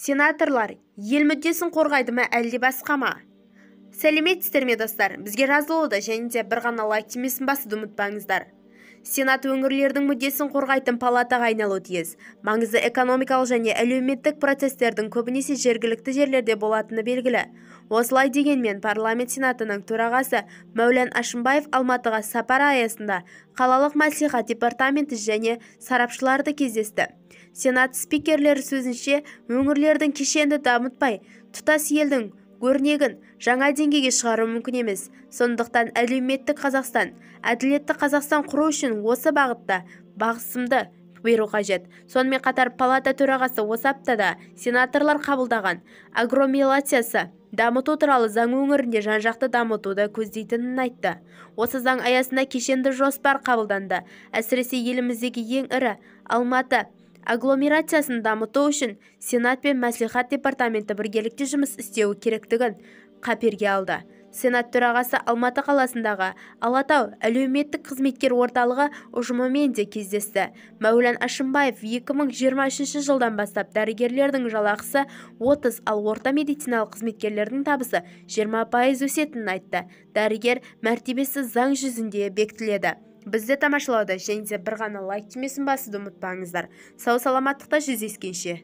сенаторлар ел мүддесін қорғайды ма әлде басқа ма сәлеметсіздер ме достар бізге жазылуды және де бір ғана лайк түймесін басуды ұмытпаңыздар сенат өңірлердің мүддесін қорғайтын палатаға айналуы тиіс маңызды экономикалық және әлеуметтік процестердің көбінесе жергілікті жерлерде болатыны белгілі осылай дегенмен парламент сенатының төрағасы мәулен әшімбаев алматыға сапар аясында қалалық мәслихат департаменті және сарапшыларды кездесті сенат спикерлері сөзінше өңірлердің кешенді дамытпай тұтас елдің көрнегін жаңа деңгейге шығару мүмкін емес сондықтан әлеуметтік қазақстан әділетті қазақстан құру үшін осы бағытта бағысымды беру қажет сонымен қатар палата төрағасы осы аптада сенаторлар қабылдаған агромелациясы дамыту туралы заң өңірінде жан жақты дамытуды көздейтінін айтты осы заң аясында кешенді жоспар қабылданды әсіресе еліміздегі ең ірі алматы агломерациясын дамыту үшін сенат пен мәслихат департаменті біргелікте жұмыс істеуі керектігін қаперге алды сенат төрағасы алматы қаласындағы алатау әлеуметтік қызметкер орталығы ұжымымен де кездесті мәулен әшімбаев 2023 жылдан бастап дәрігерлердің жалақысы 30 ал орта медициналық қызметкерлердің табысы 20 пайыз өсетінін айтты дәрігер мәртебесі заң жүзінде бекітіледі бізді тамашалауда және де бір ғана лайк түймесін басуды ұмытпаңыздар сау саламаттықта жүздескенше